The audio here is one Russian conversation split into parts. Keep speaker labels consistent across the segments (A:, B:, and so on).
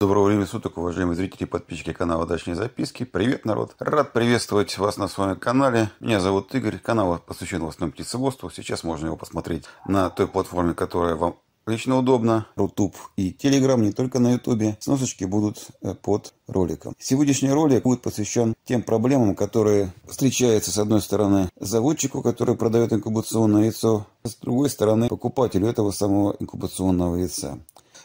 A: Доброго времени суток, уважаемые зрители и подписчики канала «Дачные записки». Привет, народ! Рад приветствовать вас на своем канале. Меня зовут Игорь. Канал посвящен в основном птицеводству. Сейчас можно его посмотреть на той платформе, которая вам лично удобна: Рутуб и Телеграм не только на Ютубе. Сносочки будут э, под роликом. Сегодняшний ролик будет посвящен тем проблемам, которые встречаются, с одной стороны, заводчику, который продает инкубационное яйцо, а с другой стороны, покупателю этого самого инкубационного яйца,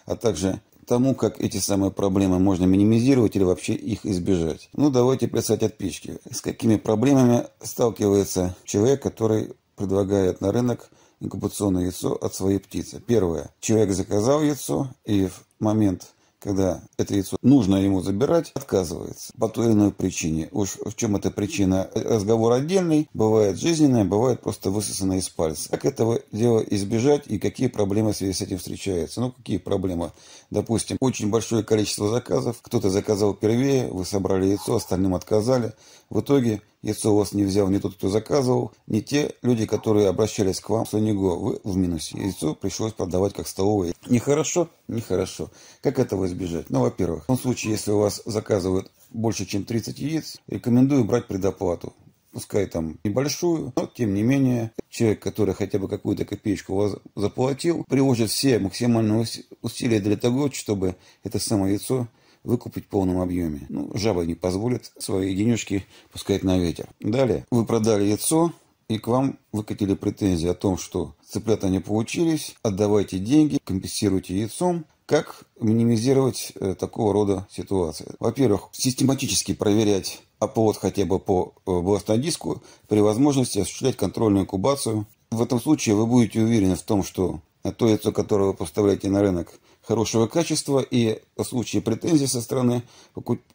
A: а также тому, как эти самые проблемы можно минимизировать или вообще их избежать. Ну, давайте плясать от печки. С какими проблемами сталкивается человек, который предлагает на рынок инкубационное яйцо от своей птицы? Первое. Человек заказал яйцо и в момент когда это яйцо нужно ему забирать, отказывается по той или иной причине. Уж в чем эта причина, разговор отдельный, бывает жизненная, бывает просто высосанная из пальца. Как этого дела избежать и какие проблемы в связи с этим встречаются? Ну, какие проблемы? Допустим, очень большое количество заказов, кто-то заказал первее, вы собрали яйцо, остальным отказали. В итоге Яйцо не взял ни тот, кто заказывал, ни те люди, которые обращались к вам с Униго. Вы в минусе. Яйцо пришлось продавать как столовое. Нехорошо? Нехорошо. Как этого избежать? Ну, во-первых, в том случае, если у вас заказывают больше, чем 30 яиц, рекомендую брать предоплату пускай там небольшую, но тем не менее человек, который хотя бы какую-то копеечку у вас заплатил, приложит все максимальные усилия для того, чтобы это самое яйцо выкупить в полном объеме. Ну, жаба не позволит свои денежки пускать на ветер. Далее. Вы продали яйцо, и к вам выкатили претензии о том, что цыплята не получились, отдавайте деньги, компенсируйте яйцом. Как минимизировать э, такого рода ситуации? Во-первых, систематически проверять оплот хотя бы по э, бластодиску, при возможности осуществлять контрольную инкубацию. В этом случае вы будете уверены в том, что то яйцо, которое вы поставляете на рынок, хорошего качества и в случае претензий со стороны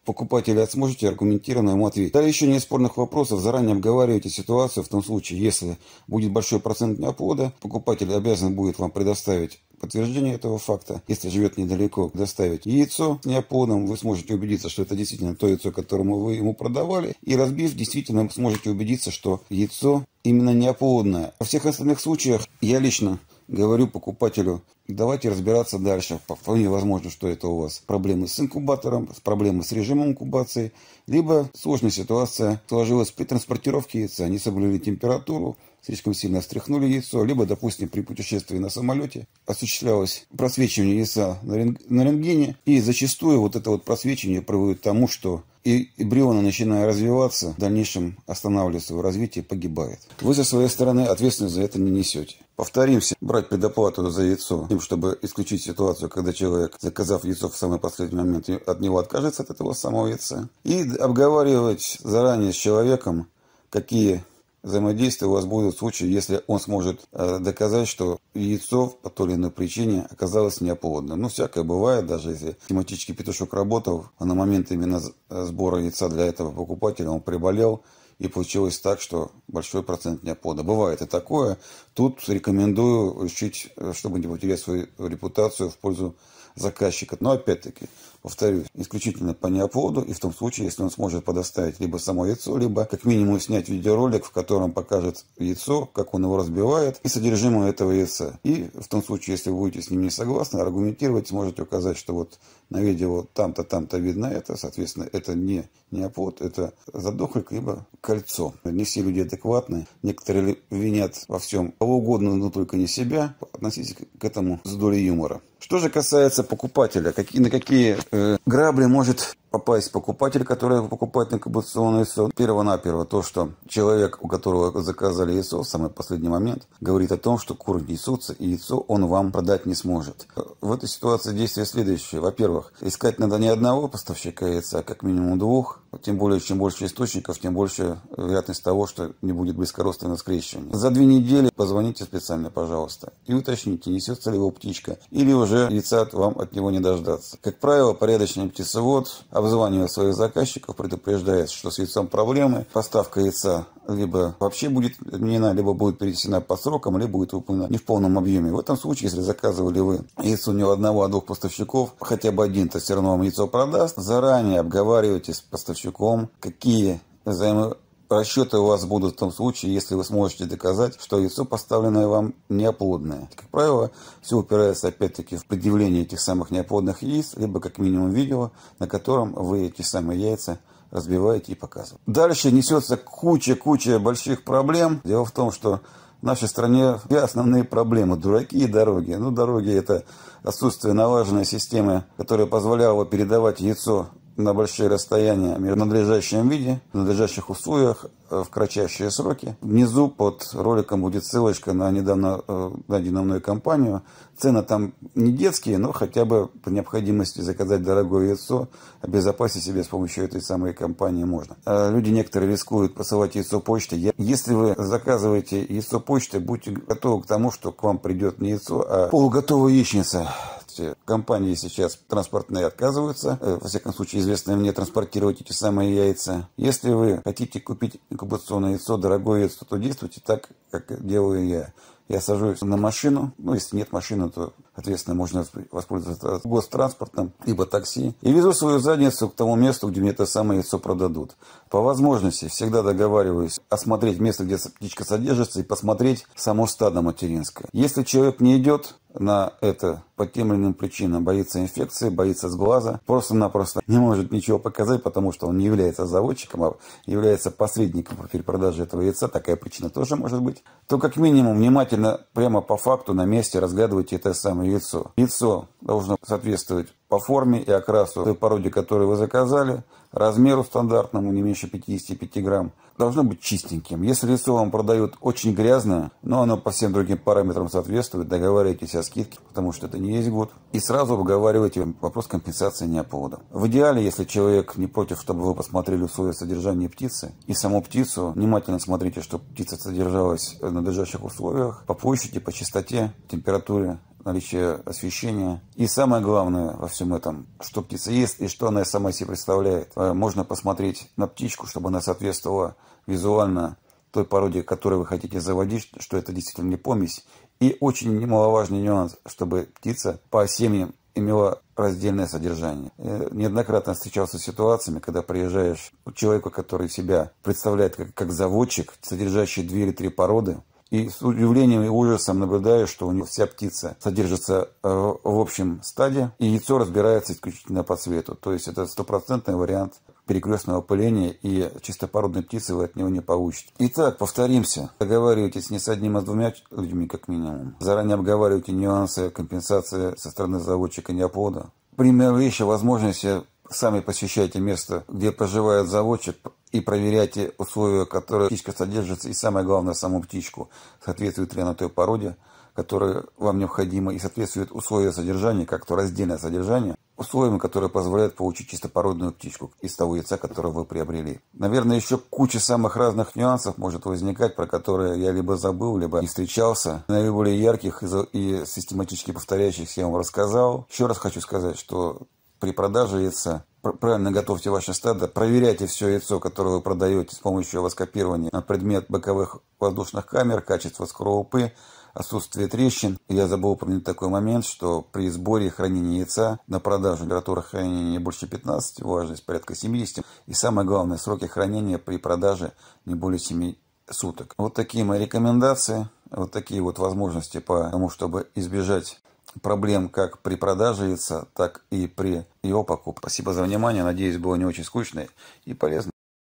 A: покупателя сможете аргументированно ему ответить. Далее еще неспорных вопросов, заранее обговаривайте ситуацию в том случае, если будет большой процент неоплода, покупатель обязан будет вам предоставить подтверждение этого факта, если живет недалеко, доставить яйцо с неопоном, вы сможете убедиться, что это действительно то яйцо, которому вы ему продавали, и разбив, действительно сможете убедиться, что яйцо именно неоплодное. Во всех остальных случаях я лично говорю покупателю Давайте разбираться дальше. Вполне возможно, что это у вас проблемы с инкубатором, проблемы с режимом инкубации, либо сложная ситуация сложилась при транспортировке яйца. Они соблюли температуру, слишком сильно встряхнули яйцо, либо, допустим, при путешествии на самолете осуществлялось просвечивание яйца на рентгене, и зачастую вот это вот просвечивание приводит к тому, что и эмбрионы, начиная развиваться, в дальнейшем останавливается в развитии, погибает. Вы со своей стороны ответственность за это не несете. Повторимся, брать предоплату за яйцо тем, чтобы исключить ситуацию, когда человек, заказав яйцо в самый последний момент, от него откажется от этого самого яйца. И обговаривать заранее с человеком, какие взаимодействия у вас будут в случае, если он сможет э, доказать, что яйцо по той или иной причине оказалось неоплодным. Ну, всякое бывает, даже если тематический петушок работал, а на момент именно сбора яйца для этого покупателя он приболел, и получилось так, что большой процент не пода. Бывает и такое. Тут рекомендую учить, э, чтобы не потерять свою репутацию в пользу заказчика. Но опять-таки, повторюсь, исключительно по неоплоду и в том случае, если он сможет подоставить либо само яйцо, либо как минимум снять видеоролик, в котором покажет яйцо, как он его разбивает и содержимое этого яйца. И в том случае, если вы будете с ним не согласны, аргументировать сможете указать, что вот на видео там-то, там-то видно это, соответственно, это не неоплод, это задохлик, либо кольцо. Не все люди адекватны, некоторые винят во всем кого угодно, но только не себя. Относитесь к этому с долей юмора. Что же касается покупателя, какие, на какие э, грабли может попасть покупатель, который покупает инкубационное яйцо. Первонаперво то, что человек, у которого заказали яйцо в самый последний момент, говорит о том, что куры несутся, и яйцо он вам продать не сможет. В этой ситуации действие следующее. Во-первых, искать надо не одного поставщика яйца, а как минимум двух. Тем более, чем больше источников, тем больше вероятность того, что не будет близкородственного скрещивания. За две недели позвоните специально, пожалуйста, и уточните, несется ли его птичка, или уже яйца вам от него не дождаться. Как правило, порядочный птицевод, а обзванивает своих заказчиков, предупреждает, что с яйцом проблемы, поставка яйца либо вообще будет отменена, либо будет перенесена по срокам, либо будет выполнена не в полном объеме. В этом случае, если заказывали вы яйцо не у одного, а двух поставщиков, хотя бы один-то все равно вам яйцо продаст, заранее обговаривайте с поставщиком, какие взаимодействия Расчеты у вас будут в том случае, если вы сможете доказать, что яйцо, поставленное вам, неоплодное. Как правило, все упирается опять-таки в предъявление этих самых неоплодных яиц, либо как минимум видео, на котором вы эти самые яйца разбиваете и показываете. Дальше несется куча-куча больших проблем. Дело в том, что в нашей стране две основные проблемы – дураки и дороги. Ну, дороги – это отсутствие налаженной системы, которая позволяла передавать яйцо на большие расстояния в надлежащем виде, в надлежащих условиях, э, в кратчайшие сроки. Внизу под роликом будет ссылочка на недавно э, найденную мной компанию. Цены там не детские, но хотя бы при необходимости заказать дорогое яйцо, обезопасить себе с помощью этой самой компании можно. Э, люди некоторые рискуют посылать яйцо почты. Если вы заказываете яйцо почты, будьте готовы к тому, что к вам придет не яйцо, а полуготовая яичница части компании сейчас транспортные отказываются, э, во всяком случае, известно мне транспортировать эти самые яйца. Если вы хотите купить инкубационное яйцо, дорогое яйцо, то действуйте так, как делаю я. Я сажусь на машину, ну, если нет машины, то Соответственно, можно воспользоваться гостранспортом, либо такси. И везу свою задницу к тому месту, где мне это самое яйцо продадут. По возможности всегда договариваюсь осмотреть место, где птичка содержится, и посмотреть само стадо материнское. Если человек не идет на это по тем или иным причинам, боится инфекции, боится сглаза, просто-напросто не может ничего показать, потому что он не является заводчиком, а является посредником по перепродаже этого яйца, такая причина тоже может быть, то как минимум внимательно прямо по факту на месте разглядывайте это самое форме яйцо. Яйцо должно соответствовать по форме и окрасу той породе, которую вы заказали, размеру стандартному, не меньше 55 грамм. Должно быть чистеньким. Если яйцо вам продают очень грязное, но оно по всем другим параметрам соответствует, договаривайтесь о скидке, потому что это не есть год. И сразу обговаривайте вопрос компенсации неоплода. В идеале, если человек не против, чтобы вы посмотрели условия содержания птицы и саму птицу, внимательно смотрите, чтобы птица содержалась в надлежащих условиях, по площади, по частоте, температуре наличие освещения. И самое главное во всем этом, что птица ест и что она из самой себе представляет. Э, можно посмотреть на птичку, чтобы она соответствовала визуально той породе, которую вы хотите заводить, что это действительно не помесь. И очень немаловажный нюанс, чтобы птица по семьям имела раздельное содержание. Я э, неоднократно встречался с ситуациями, когда приезжаешь к человеку, который себя представляет как, как заводчик, содержащий две или три породы, и с удивлением и ужасом наблюдаю, что у него вся птица содержится э, в общем стаде, и яйцо разбирается исключительно по цвету. То есть это стопроцентный вариант перекрестного пыления, и чистопородной птицы вы от него не получите. Итак, повторимся. Договаривайтесь не с одним, а с двумя людьми, как минимум. Заранее обговаривайте нюансы компенсации со стороны заводчика неоплода. При малейшей возможности сами посещайте место, где проживает заводчик, и проверяйте условия, которые птичка содержится, и самое главное, саму птичку, соответствует ли она той породе, которая вам необходима, и соответствует условия содержания, как то раздельное содержание, условиям, которые позволяют получить чистопородную птичку из того яйца, которое вы приобрели. Наверное, еще куча самых разных нюансов может возникать, про которые я либо забыл, либо не встречался. Наиболее ярких и систематически повторяющихся я вам рассказал. Еще раз хочу сказать, что при продаже яйца. Правильно готовьте ваше стадо, проверяйте все яйцо, которое вы продаете с помощью воскопирования на предмет боковых воздушных камер, качество скорлупы, отсутствие трещин. Я забыл упомянуть такой момент, что при сборе и хранении яйца на продажу температура хранения не больше 15, влажность порядка 70. И самое главное, сроки хранения при продаже не более 7 суток. Вот такие мои рекомендации, вот такие вот возможности по тому, чтобы избежать проблем как при продаже яйца, так и при его покупке. Спасибо за внимание. Надеюсь, было не очень скучно и полезно.